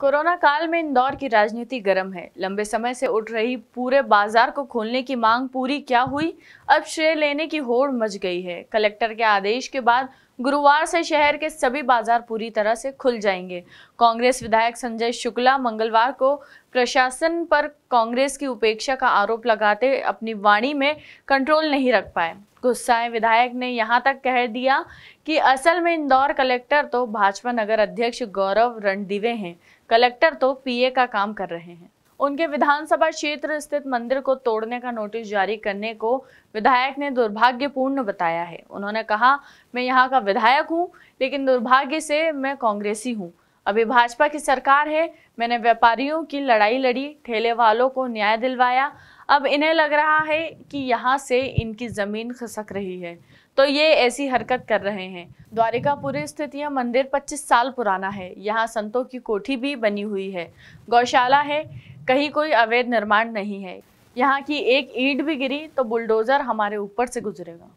corona काल में इंदौर की राजनीति गर्म है लंबे समय से उठ रही पूरे बाजार को खोलने की मांग पूरी क्या हुई अब श्रेय लेने की होड़ मच गई है कलेक्टर के आदेश के बाद गुरुवार से शहर के सभी बाजार पूरी तरह से खुल जाएंगे कांग्रेस विधायक संजय शुक्ला मंगलवार को प्रशासन पर कांग्रेस की उपेक्षा का आरोप लगाते अपनी वाणी में कंट्रोल नहीं रख पाए गुस्साए विधायक ने यहां तक कह दिया कि असल में इंदौर कलेक्टर तो भाजपा नगर अध्यक्ष गौरव रणदिवे हैं कलेक्टर तो पीए का काम कर रहे हैं उनके विधानसभा क्षेत्र स्थित मंदिर को तोड़ने का नोटिस जारी करने को विधायक ने दुर्भाग्यपूर्ण बताया है उन्होंने कहा मैं यहाँ का विधायक हूँ लेकिन दुर्भाग्य से मैं कांग्रेसी हूँ अभी भाजपा की सरकार है मैंने व्यापारियों की लड़ाई लड़ी ठेले वालों को न्याय दिलवाया अब इन्हें लग रहा है कि यहाँ से इनकी ज़मीन खसक रही है तो ये ऐसी हरकत कर रहे हैं द्वारिकापुरी स्थित यह मंदिर 25 साल पुराना है यहाँ संतों की कोठी भी बनी हुई है गौशाला है कहीं कोई अवैध निर्माण नहीं है यहाँ की एक ईंट भी गिरी तो बुलडोज़र हमारे ऊपर से गुजरेगा